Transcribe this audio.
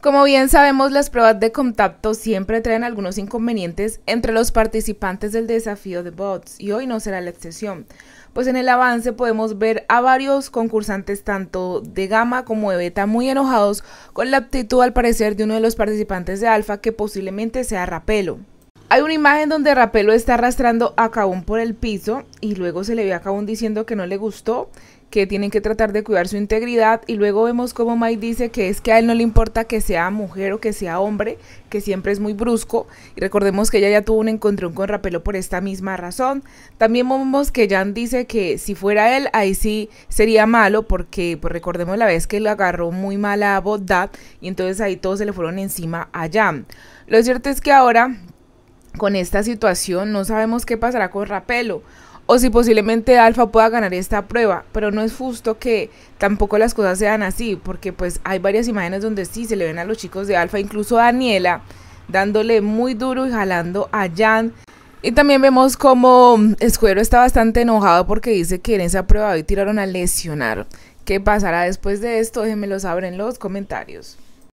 Como bien sabemos, las pruebas de contacto siempre traen algunos inconvenientes entre los participantes del desafío de bots y hoy no será la excepción, pues en el avance podemos ver a varios concursantes tanto de gama como de beta muy enojados con la actitud al parecer de uno de los participantes de alfa que posiblemente sea Rapelo. Hay una imagen donde Rapelo está arrastrando a Cabón por el piso y luego se le ve a Cabón diciendo que no le gustó, que tienen que tratar de cuidar su integridad y luego vemos como Mike dice que es que a él no le importa que sea mujer o que sea hombre, que siempre es muy brusco y recordemos que ella ya tuvo un encontrón con Rapelo por esta misma razón. También vemos que Jan dice que si fuera él ahí sí sería malo porque pues recordemos la vez que lo agarró muy mala Bodad y entonces ahí todos se le fueron encima a Jan. Lo cierto es que ahora con esta situación, no sabemos qué pasará con Rapelo o si posiblemente Alfa pueda ganar esta prueba, pero no es justo que tampoco las cosas sean así, porque pues hay varias imágenes donde sí se le ven a los chicos de Alfa, incluso a Daniela, dándole muy duro y jalando a Jan. Y también vemos como Escuero está bastante enojado porque dice que en esa prueba hoy tiraron a lesionar. ¿Qué pasará después de esto? Déjenmelo saber en los comentarios.